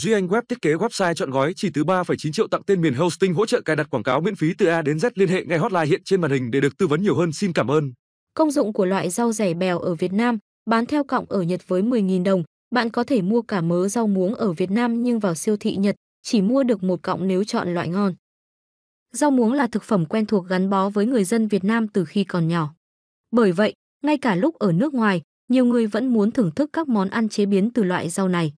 Duy Anh Web thiết kế website chọn gói chỉ từ 3,9 triệu tặng tên miền hosting hỗ trợ cài đặt quảng cáo miễn phí từ A đến Z liên hệ ngay hotline hiện trên màn hình để được tư vấn nhiều hơn. Xin cảm ơn. Công dụng của loại rau rẻ bèo ở Việt Nam bán theo cọng ở Nhật với 10.000 đồng. Bạn có thể mua cả mớ rau muống ở Việt Nam nhưng vào siêu thị Nhật chỉ mua được một cọng nếu chọn loại ngon. Rau muống là thực phẩm quen thuộc gắn bó với người dân Việt Nam từ khi còn nhỏ. Bởi vậy, ngay cả lúc ở nước ngoài, nhiều người vẫn muốn thưởng thức các món ăn chế biến từ loại rau này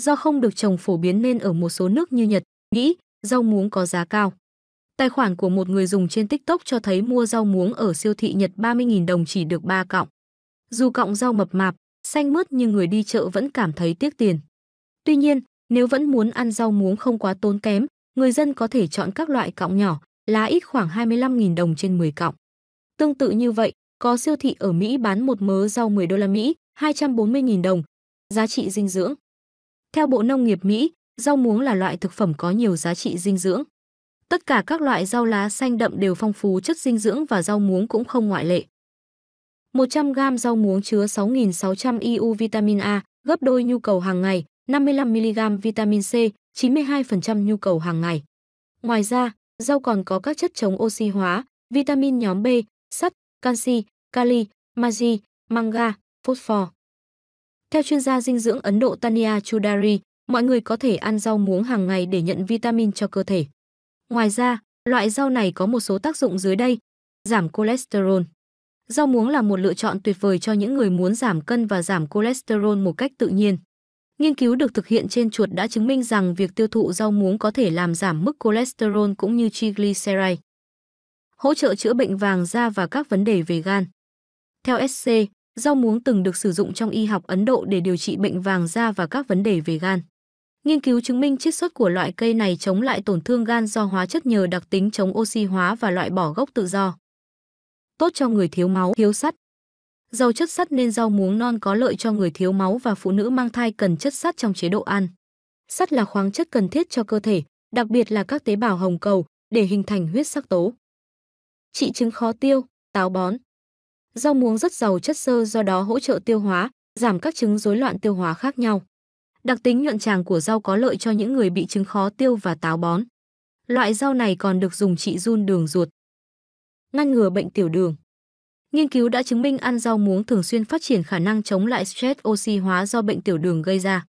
do không được trồng phổ biến nên ở một số nước như Nhật, Mỹ, rau muống có giá cao. Tài khoản của một người dùng trên TikTok cho thấy mua rau muống ở siêu thị Nhật 30.000 đồng chỉ được 3 cọng. Dù cọng rau mập mạp, xanh mướt nhưng người đi chợ vẫn cảm thấy tiếc tiền. Tuy nhiên, nếu vẫn muốn ăn rau muống không quá tốn kém, người dân có thể chọn các loại cọng nhỏ, lá ít khoảng 25.000 đồng trên 10 cọng. Tương tự như vậy, có siêu thị ở Mỹ bán một mớ rau 10 đô la Mỹ, 240.000 đồng. Giá trị dinh dưỡng theo Bộ Nông nghiệp Mỹ, rau muống là loại thực phẩm có nhiều giá trị dinh dưỡng. Tất cả các loại rau lá xanh đậm đều phong phú chất dinh dưỡng và rau muống cũng không ngoại lệ. 100 g rau muống chứa 6.600 IU vitamin A, gấp đôi nhu cầu hàng ngày, 55 mg vitamin C, 92% nhu cầu hàng ngày. Ngoài ra, rau còn có các chất chống oxy hóa, vitamin nhóm B, sắt, canxi, kali, magie, manga, phosphor. Theo chuyên gia dinh dưỡng Ấn Độ Tania Chudari, mọi người có thể ăn rau muống hàng ngày để nhận vitamin cho cơ thể. Ngoài ra, loại rau này có một số tác dụng dưới đây. Giảm cholesterol. Rau muống là một lựa chọn tuyệt vời cho những người muốn giảm cân và giảm cholesterol một cách tự nhiên. Nghiên cứu được thực hiện trên chuột đã chứng minh rằng việc tiêu thụ rau muống có thể làm giảm mức cholesterol cũng như triglyceride. Hỗ trợ chữa bệnh vàng da và các vấn đề về gan. Theo SC, rau muống từng được sử dụng trong y học Ấn Độ để điều trị bệnh vàng da và các vấn đề về gan. Nghiên cứu chứng minh chiết xuất của loại cây này chống lại tổn thương gan do hóa chất nhờ đặc tính chống oxy hóa và loại bỏ gốc tự do. Tốt cho người thiếu máu, thiếu sắt. Giàu chất sắt nên rau muống non có lợi cho người thiếu máu và phụ nữ mang thai cần chất sắt trong chế độ ăn. Sắt là khoáng chất cần thiết cho cơ thể, đặc biệt là các tế bào hồng cầu, để hình thành huyết sắc tố. Trị chứng khó tiêu, táo bón. Rau muống rất giàu chất xơ do đó hỗ trợ tiêu hóa, giảm các chứng rối loạn tiêu hóa khác nhau. Đặc tính nhuận tràng của rau có lợi cho những người bị chứng khó tiêu và táo bón. Loại rau này còn được dùng trị run đường ruột. Ngăn ngừa bệnh tiểu đường. Nghiên cứu đã chứng minh ăn rau muống thường xuyên phát triển khả năng chống lại stress oxy hóa do bệnh tiểu đường gây ra.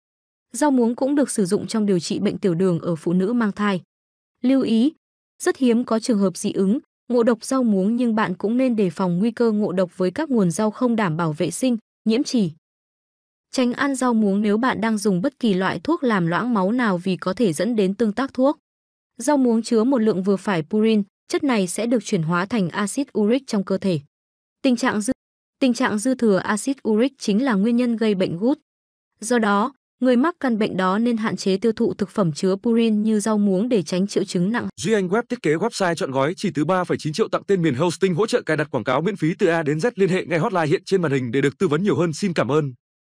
Rau muống cũng được sử dụng trong điều trị bệnh tiểu đường ở phụ nữ mang thai. Lưu ý, rất hiếm có trường hợp dị ứng, Ngộ độc rau muống nhưng bạn cũng nên đề phòng nguy cơ ngộ độc với các nguồn rau không đảm bảo vệ sinh, nhiễm chỉ. Tránh ăn rau muống nếu bạn đang dùng bất kỳ loại thuốc làm loãng máu nào vì có thể dẫn đến tương tác thuốc. Rau muống chứa một lượng vừa phải purin, chất này sẽ được chuyển hóa thành axit uric trong cơ thể. Tình trạng dư Tình trạng dư thừa axit uric chính là nguyên nhân gây bệnh gút. Do đó, Người mắc căn bệnh đó nên hạn chế tiêu thụ thực phẩm chứa purin như rau muống để tránh triệu chứng nặng. Duy Anh Web thiết kế website chọn gói chỉ từ 3,9 triệu tặng tên miền hosting hỗ trợ cài đặt quảng cáo miễn phí từ A đến Z liên hệ ngay hotline hiện trên màn hình để được tư vấn nhiều hơn. Xin cảm ơn.